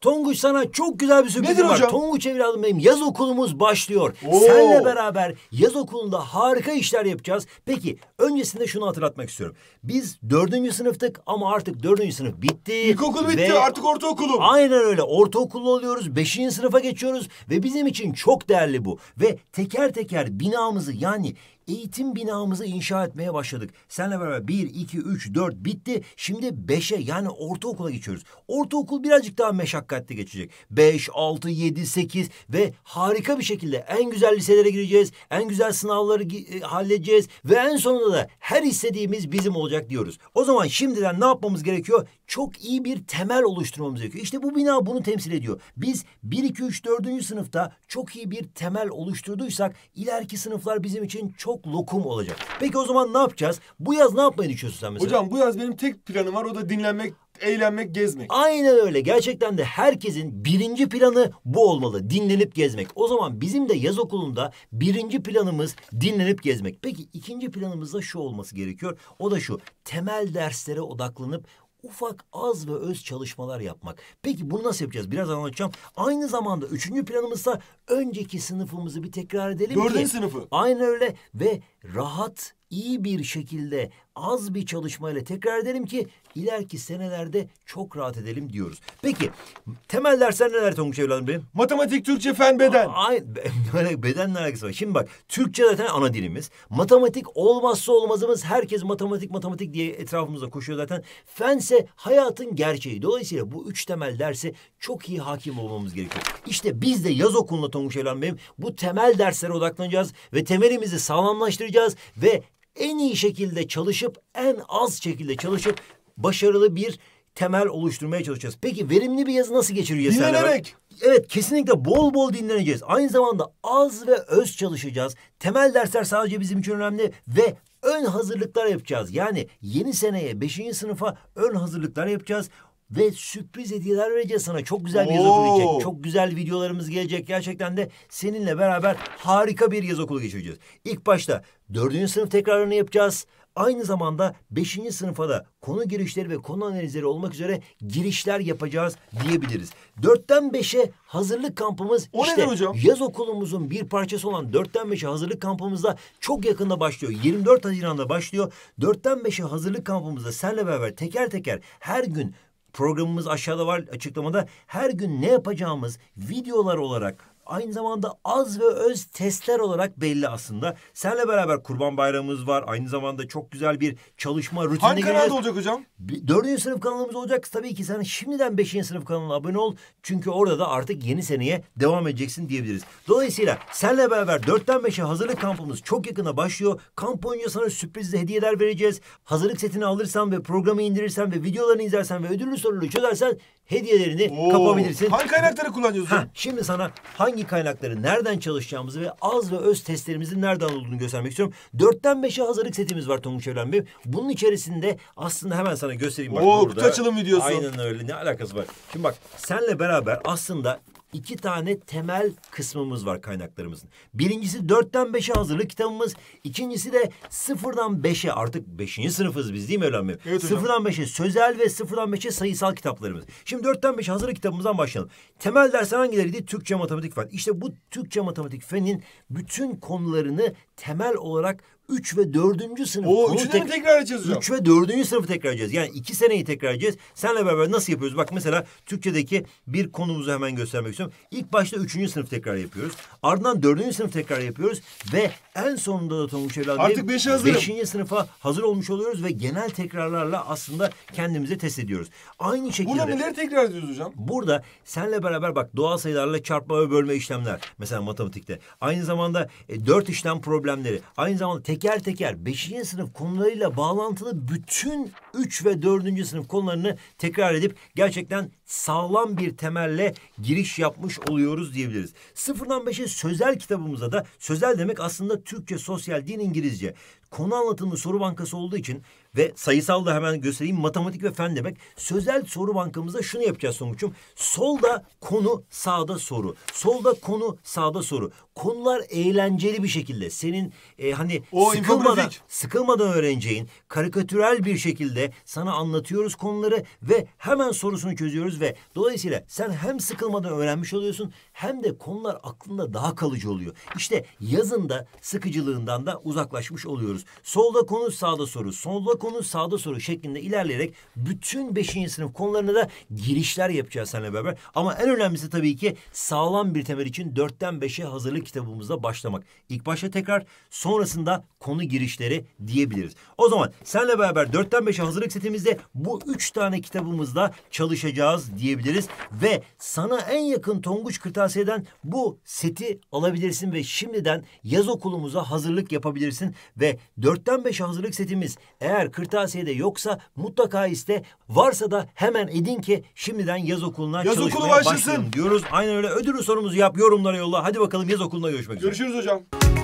Tonguç sana çok güzel bir sürprizim var. Tonguç evladım benim yaz okulumuz başlıyor. Oo. Senle beraber yaz okulunda harika işler yapacağız. Peki öncesinde şunu hatırlatmak istiyorum. Biz dördüncü sınıftık ama artık dördüncü sınıf bitti. İlkokul bitti ve... artık ortaokulum. Aynen öyle ortaokullu oluyoruz. Beşinci sınıfa geçiyoruz ve bizim için çok değerli bu. Ve teker teker binamızı yani eğitim binamızı inşa etmeye başladık. Senle beraber bir, iki, üç, dört bitti. Şimdi beşe yani ortaokula geçiyoruz. Ortaokul birazcık daha meşakkatli geçecek. Beş, altı, yedi, sekiz ve harika bir şekilde en güzel liselere gireceğiz. En güzel sınavları e, halledeceğiz ve en sonunda da her istediğimiz bizim olacak diyoruz. O zaman şimdiden ne yapmamız gerekiyor? çok iyi bir temel oluşturmamız gerekiyor. İşte bu bina bunu temsil ediyor. Biz 1, 2, 3, 4. sınıfta çok iyi bir temel oluşturduysak ileriki sınıflar bizim için çok lokum olacak. Peki o zaman ne yapacağız? Bu yaz ne yapmayı düşünüyorsun sen mesela? Hocam bu yaz benim tek planım var o da dinlenmek eğlenmek, gezmek. Aynen öyle. Gerçekten de herkesin birinci planı bu olmalı. Dinlenip gezmek. O zaman bizim de yaz okulunda birinci planımız dinlenip gezmek. Peki ikinci planımız da şu olması gerekiyor. O da şu. Temel derslere odaklanıp ufak az ve öz çalışmalar yapmak. Peki bunu nasıl yapacağız? Biraz anlatacağım. Aynı zamanda üçüncü planımızda önceki sınıfımızı bir tekrar edelim Dördüncü sınıfı. Aynı öyle ve rahat, iyi bir şekilde az bir çalışmayla tekrar edelim ki ileriki senelerde çok rahat edelim diyoruz. Peki temel dersler neler Tonguç evladım benim? Matematik, Türkçe, fen, beden. Ay bedenle alakası var. Şimdi bak Türkçe zaten ana dilimiz. Matematik olmazsa olmazımız. Herkes matematik matematik diye etrafımızda koşuyor zaten. Fense hayatın gerçeği. Dolayısıyla bu üç temel dersi çok iyi hakim olmamız gerekiyor. İşte biz de yaz okulunda Tonguç evladım benim bu temel derslere odaklanacağız ve temelimizi sağlamlaştıracağız çalışacağız ve en iyi şekilde çalışıp en az şekilde çalışıp başarılı bir temel oluşturmaya çalışacağız. Peki verimli bir yazı nasıl geçireceğiz? Dinlenerek. Evet kesinlikle bol bol dinleneceğiz. Aynı zamanda az ve öz çalışacağız. Temel dersler sadece bizim için önemli ve ön hazırlıklar yapacağız. Yani yeni seneye beşinci sınıfa ön hazırlıklar yapacağız. Ve sürpriz hediyeler vereceğiz sana. Çok güzel bir yaz okulu Oo. gelecek. Çok güzel videolarımız gelecek. Gerçekten de seninle beraber harika bir yaz okulu geçireceğiz. İlk başta dördüncü sınıf tekrarını yapacağız. Aynı zamanda beşinci sınıfa da konu girişleri ve konu analizleri olmak üzere girişler yapacağız diyebiliriz. Dörtten beşe hazırlık kampımız O işte hocam? yaz okulumuzun bir parçası olan dörtten beşe hazırlık kampımızda çok yakında başlıyor. 24 Haziran'da başlıyor. dörtten beşe hazırlık kampımızda senle beraber teker teker her gün Programımız aşağıda var açıklamada. Her gün ne yapacağımız videolar olarak aynı zamanda az ve öz testler olarak belli aslında. Senle beraber kurban bayramımız var. Aynı zamanda çok güzel bir çalışma rutini. Hangi kanalda olacak hocam? Dördüncü sınıf kanalımız olacak. Tabii ki sen şimdiden beşinci sınıf kanalına abone ol. Çünkü orada da artık yeni seneye devam edeceksin diyebiliriz. Dolayısıyla senle beraber dörtten beşe hazırlık kampımız çok yakına başlıyor. Kamp boyunca sana sürprizli hediyeler vereceğiz. Hazırlık setini alırsan ve programı indirirsen ve videolarını izlersen ve ödüllü sorunu çözersen hediyelerini Oo, kapabilirsin. Hangi kaynakları kullanıyorsun? Ha, şimdi sana hangi kaynakları nereden çalışacağımızı ve az ve öz testlerimizin nereden olduğunu göstermek istiyorum. Dörtten beşe hazırlık setimiz var Tonguç Evren Bey. Bunun içerisinde aslında hemen sana göstereyim. Bak Oo, burada. kutu açılım videosu. Aynen öyle ne alakası var. Şimdi bak senle beraber aslında iki tane temel kısmımız var kaynaklarımızın. Birincisi dörtten beşe hazırlık kitabımız. ikincisi de sıfırdan beşe artık beşinci sınıfız biz değil mi Evlen Bey? Evet hocam. Sıfırdan beşe sözel ve sıfırdan beşe sayısal kitaplarımız. Şimdi dörtten beşe hazırlık kitabımızdan başlayalım. Temel dersler hangileriydi? Türkçe, matematik fen. İşte bu Türkçe, matematik fenin bütün konularını temel olarak 3 ve 4. sınıfı O 3'ü tek... tekrar edeceğiz hocam? 3 ve 4. sınıfı tekrar edeceğiz. Yani 2 seneyi tekrar edeceğiz. Senle beraber nasıl yapıyoruz? Bak mesela Türkçedeki bir konumuzu hemen göstermek istiyorum. İlk başta 3. sınıf tekrar yapıyoruz. Ardından 4. sınıf tekrar yapıyoruz. Ve en sonunda da Tomuş Evladı Artık 5'e hazırım. 5. sınıfa hazır olmuş oluyoruz ve genel tekrarlarla aslında kendimizi test ediyoruz. Aynı şekilde... Burada neleri tekrar ediyoruz hocam? Burada senle beraber bak doğal sayılarla çarpma ve bölme işlemler. Mesela matematikte. Aynı zamanda e, dört işlem problemleri. Aynı zamanda tek teker teker 5. sınıf konularıyla bağlantılı bütün 3 ve 4. sınıf konularını tekrar edip gerçekten sağlam bir temelle giriş yapmış oluyoruz diyebiliriz. Sıfırdan beşe sözel kitabımıza da sözel demek aslında Türkçe, sosyal, din, İngilizce. Konu anlatımı soru bankası olduğu için ve sayısal da hemen göstereyim matematik ve fen demek. Sözel soru bankamızda şunu yapacağız Sonuç'um. Solda konu, sağda soru. Solda konu, sağda soru. Konular eğlenceli bir şekilde senin e, hani o sıkılmadan sıkılmadan öğreneceğin karikatürel bir şekilde sana anlatıyoruz konuları ve hemen sorusunu çözüyoruz ve dolayısıyla sen hem sıkılmadan öğrenmiş oluyorsun hem de konular aklında daha kalıcı oluyor. İşte yazın da sıkıcılığından da uzaklaşmış oluyoruz. Solda konu sağda soru, solda konu sağda soru şeklinde ilerleyerek bütün beşinci sınıf konularına da girişler yapacağız seninle beraber. Ama en önemlisi tabii ki sağlam bir temel için dörtten beşe hazırlık kitabımızda başlamak. İlk başta tekrar sonrasında konu girişleri diyebiliriz. O zaman senle beraber dörtten beşe hazırlık setimizde bu üç tane kitabımızda çalışacağız diyebiliriz. Ve sana en yakın Tonguç Kırtasiye'den bu seti alabilirsin ve şimdiden yaz okulumuza hazırlık yapabilirsin. Ve dörtten beş hazırlık setimiz eğer Kırtasiye'de yoksa mutlaka iste. Varsa da hemen edin ki şimdiden yaz okuluna yaz okulu başlasın. diyoruz. Aynen öyle ödülü sorumuzu yap yorumlara yolla. Hadi bakalım yaz okuluna görüşmek üzere. Görüşürüz hocam.